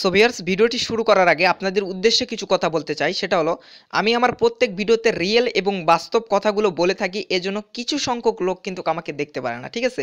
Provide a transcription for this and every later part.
so viewers ভিডিওটি শুরু করার আগে আপনাদের উদ্দেশ্যে কিছু কথা বলতে চাই সেটা হলো আমি আমার প্রত্যেক ভিডিওতে রিয়েল এবং বাস্তব কথাগুলো বলে থাকি এজন্য কিছু সংখ্যক লোক কিন্তু আমাকে দেখতে পারে না ঠিক আছে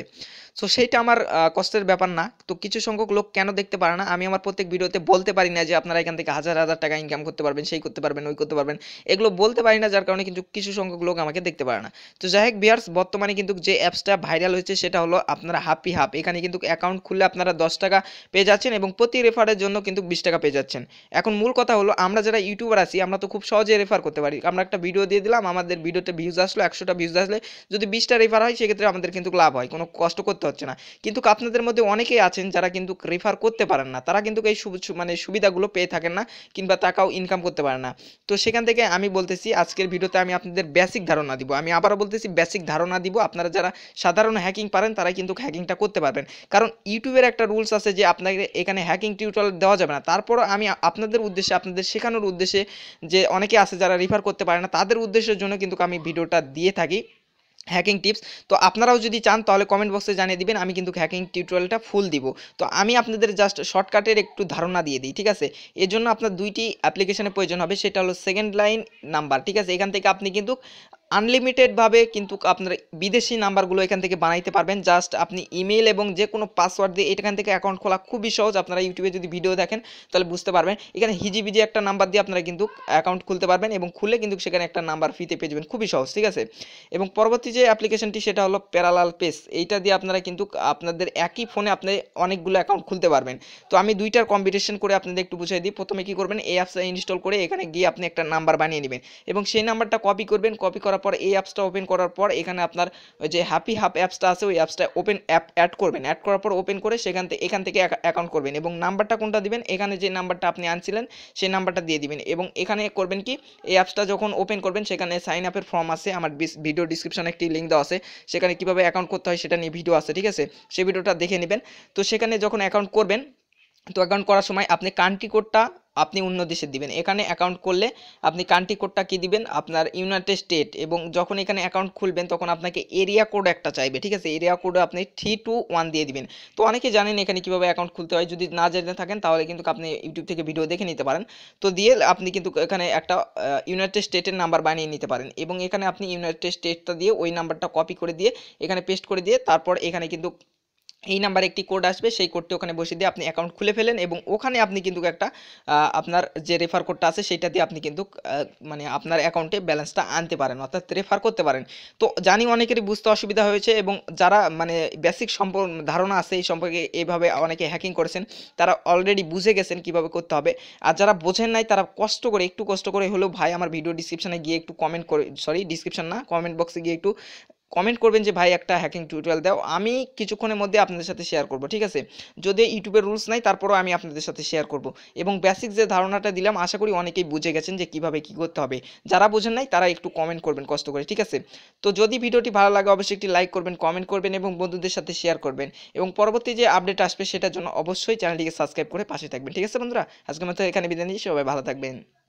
সো সেইটা আমার কষ্টের ব্যাপার না তো কিছু সংখ্যক লোক কেন দেখতে পারে না আমি আমার প্রত্যেক ভিডিওতে বলতে পারি না যে আপনারা এখান থেকে হাজার হাজার টাকা ইনকাম করতে পারবেন সেই করতে পারবেন ওই করতে পারবেন এগুলো বলতে পারি না যার কারণে কিন্তু কিছু সংখ্যক লোক আমাকে দেখতে পারে না তো যাই হোক ভিয়ার্স বর্তমানে কিন্তু যে অ্যাপসটা ভাইরাল হয়েছে সেটা হলো আপনারা হাপি হাপ এখানে কিন্তু অ্যাকাউন্ট খুললে আপনারা দশ টাকা পেয়ে যাচ্ছেন এবং প্রতি রেফারের জন্য কিন্তু বিশ টাকা পেয়ে যাচ্ছেন এখন মূল কথা হলো আমরা যারা ইউটিউবার আছি আমরা তো খুব সহজে রেফার করতে পারি আমরা একটা ভিডিও দিয়ে দিলাম আমাদের ভিডিওতে ভিউজ আসলো একশোটা ভিউজ আসলে যদি বিশটা রেফার হয় সেক্ষেত্রে আমাদের কিন্তু লাভ হয় কোনো কষ্ট করতে হচ্ছে না কিন্তু আপনাদের মধ্যে অনেকেই আছেন যারা কিন্তু রেফার করতে পারেন না তারা কিন্তু এই মানে সুবিধাগুলো পেয়ে থাকেন না কিংবা টাকাও ইনকাম করতে পারে না তো সেখান থেকে আমি বলতেছি আজকের ভিডিওতে আমি আপনাদের বেসিক ধারণা দিব আমি আবারও বলতেছি বেসিক ধারণা দিব আপনারা যারা সাধারণ হ্যাকিং পারেন তারা কিন্তু হ্যাকিংটা করতে পারবেন কারণ ইউটিউবের একটা রুলস আছে যে আপনাকে এখানে হ্যাকিং টিউটোরিয়াল দেওয়া দেওয়া যাবে না তারপর আমি আপনাদের উদ্দেশ্যে আপনাদের শেখানোর উদ্দেশ্যে যে অনেকে আছে যারা রিফার করতে পারে না তাদের উদ্দেশ্যের জন্য কিন্তু আমি ভিডিওটা দিয়ে থাকি হ্যাকিং টিপস তো আপনারাও যদি চান তাহলে কমেন্ট বক্সে জানিয়ে দিবেন আমি কিন্তু হ্যাকিং টিউটোরিয়ালটা ফুল দিব তো আমি আপনাদের জাস্ট শর্টকাটের একটু ধারণা দিয়ে দিই ঠিক আছে এর জন্য আপনার দুইটি অ্যাপ্লিকেশনের প্রয়োজন হবে সেটা হলো সেকেন্ড লাইন নাম্বার ঠিক আছে এখান থেকে আপনি কিন্তু আনলিমিটেডভাবে কিন্তু আপনার বিদেশি নাম্বারগুলো এখান থেকে বানাইতে পারবেন জাস্ট আপনি ইমেল এবং যে কোনো পাসওয়ার্ড দিয়ে এখান থেকে অ্যাকাউন্ট খোলা খুবই সহজ আপনারা ইউটিউবে যদি ভিডিও দেখেন তাহলে বুঝতে পারবেন এখানে হিজিবিজি একটা নাম্বার দিয়ে আপনারা কিন্তু অ্যাকাউন্ট খুলতে পারবেন এবং খুলে কিন্তু সেখানে একটা নাম্বার ফিতে পেয়ে যাবেন খুবই সহজ ঠিক আছে এবং পরবর্তী যে অ্যাপ্লিকেশনটি সেটা হলো প্যারালাল পেস এইটা দিয়ে আপনারা কিন্তু আপনাদের একই ফোনে আপনি অনেকগুলো অ্যাকাউন্ট খুলতে পারবেন তো আমি দুইটার কম্পিটিশন করে আপনাদের একটু বুঝিয়ে দিই প্রথমে কী করবেন এই অ্যাপসটা ইনস্টল করে এখানে গিয়ে আপনি একটা নাম্বার বানিয়ে নেবেন এবং সেই নাম্বারটা কপি করবেন কপি করা পর এই অ্যাপসটা ওপেন করার পর এখানে আপনার ওই যে হ্যাপি হাফ অ্যাপসটা আছে ওই অ্যাপসটা ওপেন অ্যাপ অ্যাড করবেন অ্যাড করার পর ওপেন করে সেখান থেকে এখান থেকে অ্যাকাউন্ট করবেন এবং নাম্বারটা কোনটা দিবেন এখানে যে নাম্বারটা আপনি আনছিলেন সেই নাম্বারটা দিয়ে দিবেন এবং এখানে করবেন কি এই অ্যাপসটা যখন ওপেন করবেন সেখানে সাইন আপের ফর্ম আছে আমার ভিডিও ডিসক্রিপশানে একটি লিঙ্ক দেওয়া আছে সেখানে কীভাবে অ্যাকাউন্ট করতে হয় সেটা নিয়ে ভিডিও আছে ঠিক আছে সেই ভিডিওটা দেখে নেবেন তো সেখানে যখন অ্যাকাউন্ট করবেন তো অ্যাকাউন্ট করার সময় আপনি কান্ট্রি কোডটা আপনি অন্য দেশে দিবেন এখানে অ্যাকাউন্ট করলে আপনি কান্ট্রি কোডটা কী দিবেন আপনার ইউনাইটেড স্টেট এবং যখন এখানে অ্যাকাউন্ট খুলবেন তখন আপনাকে এরিয়া কোড একটা চাইবে ঠিক আছে এরিয়া কোড আপনি থ্রি টু ওয়ান দিয়ে দিবেন তো অনেকে জানেন এখানে কীভাবে অ্যাকাউন্ট খুলতে হয় যদি না জেনে থাকেন তাহলে কিন্তু আপনি ইউটিউব থেকে ভিডিও দেখে নিতে পারেন তো দিয়ে আপনি কিন্তু এখানে একটা ইউনাইটেড স্টেটের নাম্বার বানিয়ে নিতে পারেন এবং এখানে আপনি ইউনাইটেড স্টেটটা দিয়ে ওই নাম্বারটা কপি করে দিয়ে এখানে পেস্ট করে দিয়ে তারপর এখানে কিন্তু এই নাম্বারে একটি কোড আসবে সেই কোডটি ওখানে বসিয়ে দিয়ে আপনি অ্যাকাউন্ট খুলে ফেলেন এবং ওখানে আপনি কিন্তু একটা আপনার যে রেফার কোডটা আছে সেটা দিয়ে আপনি কিন্তু মানে আপনার অ্যাকাউন্টে ব্যালেন্সটা আনতে পারেন অর্থাৎ রেফার করতে পারেন তো জানি অনেকেরই বুঝতে অসুবিধা হয়েছে এবং যারা মানে বেসিক সম্পর্ক ধারণা আছে এই সম্পর্কে এইভাবে অনেকে হ্যাকিং করেছেন তারা অলরেডি বুঝে গেছেন কিভাবে করতে হবে আর যারা বোঝেন নাই তারা কষ্ট করে একটু কষ্ট করে হলেও ভাই আমার ভিডিও ডিসক্রিপশানে গিয়ে একটু কমেন্ট করে সরি ডিসক্রিপশান না কমেন্ট বক্সে গিয়ে একটু কমেন্ট করবেন যে ভাই একটা হ্যাকিং টিউটোরিয়াল দাও আমি কিছুক্ষণের মধ্যে আপনাদের সাথে শেয়ার করব ঠিক আছে যদি ইউটিউবের রুলস নাই তারপরও আমি আপনাদের সাথে শেয়ার করব এবং বেসিক যে ধারণাটা দিলাম আশা করি অনেকেই বুঝে গেছেন যে কিভাবে কি করতে হবে যারা বোঝেন নাই তারা একটু কমেন্ট করবেন কষ্ট করে ঠিক আছে তো যদি ভিডিওটি ভালো লাগে অবশ্যই একটি লাইক করবেন কমেন্ট করবেন এবং বন্ধুদের সাথে শেয়ার করবেন এবং পরবর্তী যে আপডেট আসবে সেটার জন্য অবশ্যই চ্যানেলটিকে সাবস্ক্রাইব করে পাশে থাকবেন ঠিক আছে বন্ধুরা আজকের মতো এখানে বিদায় নিচ্ছি সবাই ভালো থাকবেন